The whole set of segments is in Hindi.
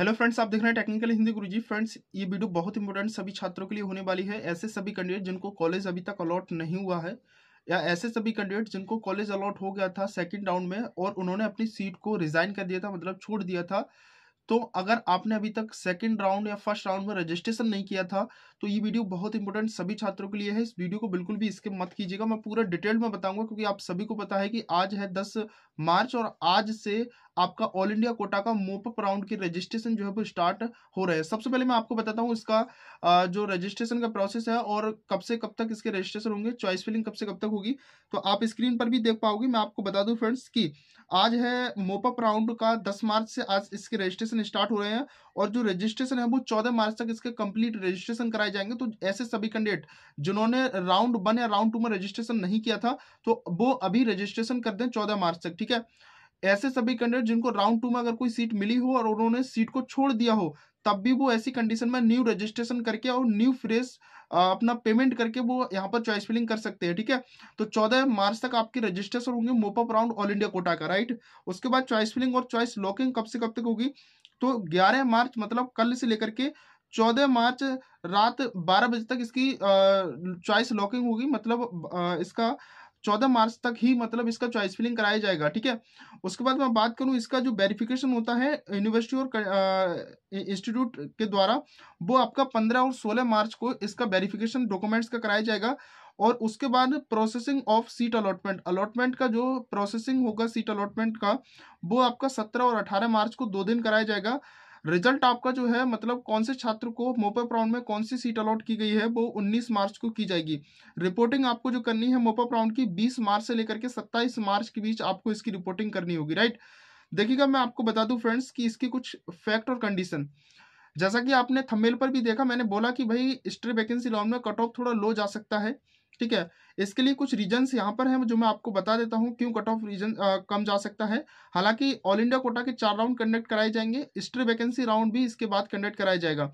हेलो फ्रेंड्स आप देख रहे हैं टेक्निकल हिंदी गुरुजी फ्रेंड्स ये वीडियो बहुत इंपॉर्टेंट सभी छात्रों के लिए होने वाली है ऐसे सभी कैंडिडेट जिनको कॉलेज अभी तक अलॉट नहीं हुआ है या ऐसे सभी कैंडिडेट जिनको कॉलेज अलॉट हो गया था सेकंड राउंड में और उन्होंने अपनी सीट को रिजाइन कर दिया था मतलब छोड़ दिया था तो अगर आपने अभी तक सेकंड राउंड या फर्स्ट राउंड में रजिस्ट्रेशन नहीं किया था तो ये वीडियो बहुत इंपॉर्टेंट सभी छात्रों के लिए है इस वीडियो को बिल्कुल भी इसके मत कीजिएगा मैं पूरा डिटेल में बताऊंगा क्योंकि आप सभी को पता है कि आज है दस मार्च और आज से आपका ऑल इंडिया कोटा का मोपअप राउंड की रजिस्ट्रेशन जो है वो स्टार्ट हो रहा है सबसे पहले मैं आपको बताता हूँ इसका जो रजिस्ट्रेशन का प्रोसेस है और कब से कब तक इसके रजिस्ट्रेशन होंगे चॉइस फिलिंग कब से कब तक होगी तो आप स्क्रीन पर भी देख पाओगे मैं आपको बता दूँ फ्रेंड्स की आज है मोपअप राउंड का दस मार्च से आज इसके रजिस्ट्रेशन स्टार्ट हो रहे हैं और जो रजिस्ट्रेशन है वो चौदह मार्च तक इसके कंप्लीट रजिस्ट्रेशन कराए जाएंगे तो ऐसे सभी कैंडिडेट जिन्होंने राउंड वन या राउंड टू में रजिस्ट्रेशन नहीं किया था तो वो अभी रजिस्ट्रेशन कर दें चौदह मार्च तक ठीक है ऐसे सभी कैंडिडेट जिनको राउंड टू में अगर कोई सीट मिली हो और उन्होंने सीट को छोड़ दिया हो तब भी वो ऐसी कंडीशन में न्यू रजिस्ट्रेशन करके और न्यू फ्रेश अपना पेमेंट करके वो यहाँ पर चॉइस फिलिंग कर सकते हैं ठीक है तो चौदह मार्च तक आपकी रजिस्ट्रेशन होंगे mop up round all India quota का राइट उसके बाद चॉइस फिलिंग और चॉइस लॉकिंग कब से कब तक होगी तो ग्यारह मार्च मतलब कल से लेकर के चौदह मार्च रात बारह बजे तक इसकी चॉइस लॉकिंग होगी मतलब इसका चौदह मार्च तक ही मतलब इसका चॉइस फिलिंग कराया जाएगा ठीक है उसके बाद मैं बात करूं इसका जो वेरिफिकेशन होता है यूनिवर्सिटी और इंस्टीट्यूट के द्वारा वो आपका पंद्रह और सोलह मार्च को इसका वेरिफिकेशन डॉक्यूमेंट्स का कराया जाएगा और उसके बाद processing of seat allotment allotment का जो प्रोसेसिंग होगा सीट अलॉटमेंट का वो आपका सत्रह और अठारह मार्च को दो दिन कराया जाएगा रिजल्ट आपका जो है मतलब कौन से छात्र को मोपअप राउंड में कौन सी सीट अलॉट की गई है वो 19 मार्च को की जाएगी रिपोर्टिंग आपको जो करनी है मोपअप राउंड की 20 मार्च से लेकर के 27 मार्च के बीच आपको इसकी रिपोर्टिंग करनी होगी राइट देखिएगा मैं आपको बता दूं फ्रेंड्स कि इसकी कुछ फैक्ट और कंडीशन जैसा कि आपने थमेल पर भी देखा मैंने बोला कि भाई स्ट्री वैकेंसी राउंड में कट ऑफ थोड़ा लो जा सकता है ठीक है इसके लिए कुछ रीजन्स यहाँ पर हैं जो मैं आपको बता देता हूँ क्यों कट ऑफ रीजन कम जा सकता है हालांकि ऑल इंडिया कोटा के चार राउंड कंडक्ट कराए जाएंगे स्ट्री वैकेंसी राउंड भी इसके बाद कंडक्ट कराया जाएगा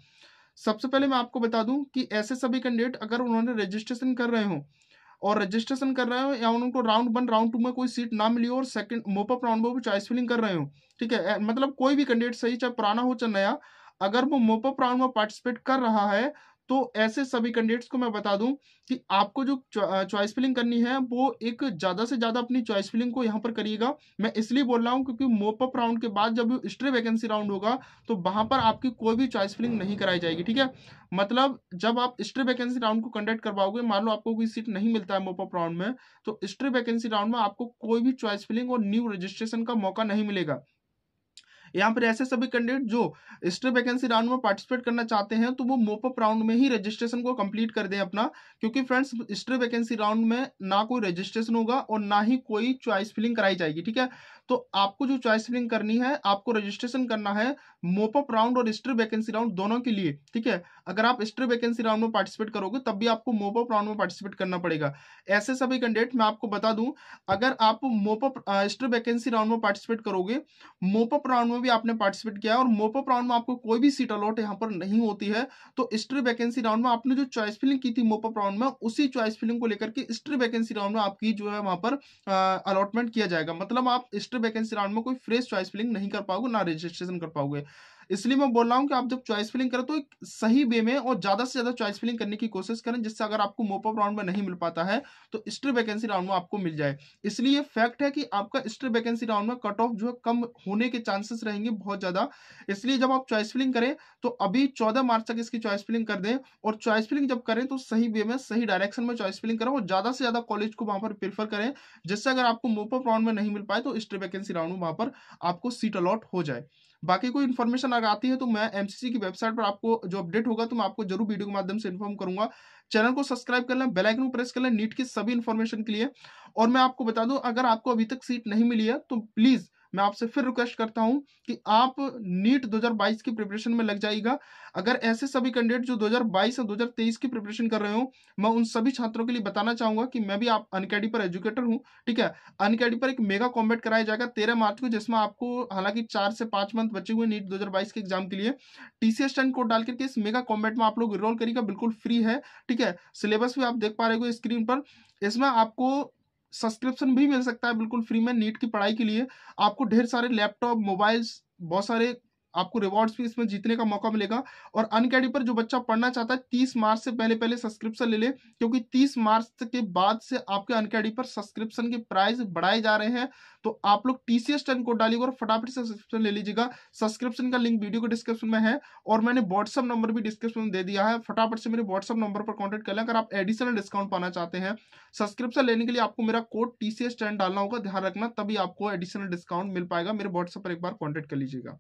सबसे पहले मैं आपको बता दूं कि ऐसे सभी कैंडिडेट अगर उन्होंने रजिस्ट्रेशन कर रहे हो और रजिस्ट्रेशन कर रहे हो या उनको राउंड वन राउंड टू में कोई सीट ना मिली हो और सेकंड मोपअप राउंड में भी चॉइस फिलिंग कर रहे हो ठीक है मतलब कोई भी कैंडिडेट सही चाहे पुराना हो चाहे नया अगर वो मोपअप राउंड में पार्टिसिपेट कर रहा है तो ऐसे सभी कैंडिडेट्स को मैं बता दूं कि आपको जो चॉइस फिलिंग करनी है वो एक ज़्यादा से ज़्यादा अपनी चॉइस फिलिंग को यहाँ पर करिएगा मैं इसलिए बोल रहा हूँ क्योंकि मोपअप राउंड के बाद जब स्ट्रे वैकेंसी राउंड होगा तो वहां पर आपकी कोई भी चॉइस फिलिंग नहीं कराई जाएगी ठीक है मतलब जब आप स्ट्रे वैकेंसी राउंड को कंडक्ट करवाओगे मान लो आपको कोई सीट नहीं मिलता है मोपअप राउंड में तो स्ट्रे वैकेंसी राउंड में आपको कोई भी चॉइस फिलिंग और न्यू रजिस्ट्रेशन का मौका नहीं मिलेगा यहाँ पर ऐसे सभी कैंडिडेट जो स्टे वैकेंसी राउंड में पार्टिसिपेट करना चाहते हैं तो वो मोपअप राउंड में ही रजिस्ट्रेशन को कंप्लीट कर दें अपना क्योंकि फ्रेंड्स स्टे वैकेंसी राउंड में ना कोई रजिस्ट्रेशन होगा और ना ही कोई चॉइस फिलिंग कराई जाएगी ठीक है तो आपको जो चॉइस फिलिंग करनी है आपको रजिस्ट्रेशन करना है मोपअप राउंड और स्ट्री वैकेंसी राउंड दोनों के लिए ठीक है अगर आप स्ट्री वैकेंसी राउंड में पार्टिसिपेट करोगे तब भी आपको मोपअप राउंड में पार्टिसिपेट करना पड़ेगा ऐसे सभी कैंडिडेट मैं आपको बता दूं अगर आप मोपअप स्ट्री वैकेंसी राउंड में पार्टिसिपेट करोगे मोपअप राउंड में भी आपने पार्टिसिपेट किया और मोपअप राउंड में आपको कोई भी सीट अलॉट यहाँ पर नहीं होती है तो स्ट्री वैकेंसी राउंड में आपने जो चॉइस फिलिंग की थी मोपअप राउंड में उसी चॉइस फिलिंग को लेकर के स्ट्री वैकेंसी राउंड में आपकी जो है वहां पर अलॉटमेंट किया जाएगा मतलब आप रजिस्टर वैकेंसी राउंड में कोई फ्रेश चॉइस फिलिंग नहीं कर पाओगे ना रजिस्ट्रेशन कर पाओगे इसलिए मैं बोल रहा हूँ कि आप जब चॉइस फिलिंग करें तो एक सही वे में और ज़्यादा से ज़्यादा चॉइस फिलिंग करने की कोशिश करें जिससे अगर आपको मोपअप राउंड में नहीं मिल पाता है तो स्ट्री वैकेंसी राउंड में आपको मिल जाए इसलिए फैक्ट है कि आपका स्ट्री वैकेंसी राउंड में कट ऑफ जो है कम होने के चांसेस रहेंगे बहुत ज़्यादा इसलिए जब आप चॉइस फिलिंग करें तो अभी चौदह मार्च तक इसकी चॉइस फिलिंग कर दें और चॉइस फिलिंग जब करें तो सही वे में सही डायरेक्शन में चॉइस फिलिंग करें और ज़्यादा से ज़्यादा कॉलेज को वहां पर प्रिफर करें जिससे अगर आपको मोपअप राउंड में नहीं मिल पाए तो स्ट्री वैकेंसी राउंड में वहां पर आपको सीट अलॉट हो जाए बाकी कोई इन्फॉर्मेशन अगर आती है तो मैं एमसीसी की वेबसाइट पर आपको जो अपडेट होगा तो मैं आपको जरूर वीडियो के माध्यम से इन्फॉर्म करूंगा चैनल को सब्सक्राइब कर लें बेलाइकन को प्रेस कर लें नीट की सभी इन्फॉर्मेशन के लिए और मैं आपको बता दूं अगर आपको अभी तक सीट नहीं मिली है तो प्लीज़ मैं आपसे फिर रिक्वेस्ट करता हूं कि आप नीट 2022 की प्रिपरेशन में लग जाएगा अगर ऐसे सभी कैंडिडेट जो 2022 और 2023 की प्रिपरेशन कर रहे हो मैं उन सभी छात्रों के लिए बताना चाहूंगा कि मैं भी आप अनकेडी पर एजुकेटर हूँ ठीक है अनकेडी पर एक मेगा कॉम्बेट कराया जाएगा तेरह मार्च को जिसमें आपको हालांकि चार से पांच मंथ बचे हुए नीट दो के एग्जाम के लिए टीसीएस टेन कोड डाल करके इस मेगा कॉम्बेट में आप लोग इनरोल करिएगा बिल्कुल फ्री है ठीक है सिलेबस भी आप देख पा रहे हो स्क्रीन पर इसमें आपको सब्सक्रिप्शन भी मिल सकता है बिल्कुल फ्री में नीट की पढ़ाई के लिए आपको ढेर सारे लैपटॉप मोबाइल्स बहुत सारे आपको रिवॉर्ड्स भी इसमें जीतने का मौका मिलेगा और अनकेडी पर जो बच्चा पढ़ना चाहता है तीस मार्च से पहले पहले सब्सक्रिप्शन ले ले क्योंकि तीस मार्च के बाद से आपके अनकेडी पर सब्सक्रिप्शन के प्राइस बढ़ाए जा रहे हैं तो आप लोग टीसीएस सी टेन कोड डालिएगा और फटाफट सब्सक्रिप्शन ले लीजिएगा सब्सक्रिप्शन का लिंक वीडियो के डिस्क्रिप्शन में है और मैंने व्हाट्सअप नंबर भी डिस्क्रिप्शन में दे दिया है फटाफट से मेरे व्हाट्सअप नंबर पर कॉन्टेक्ट कर लें अगर आप एडिशनल डिस्काउंट पाना चाहते हैं सब्सक्रिप्शन लेने के लिए आपको मेरा कोड टीसीएस सी डालना होगा ध्यान रखना तभी आपको एडिशनल डिस्काउंट मिल पाएगा मेरे व्हाट्सएप पर एक बार कॉन्टेक्ट कर लीजिएगा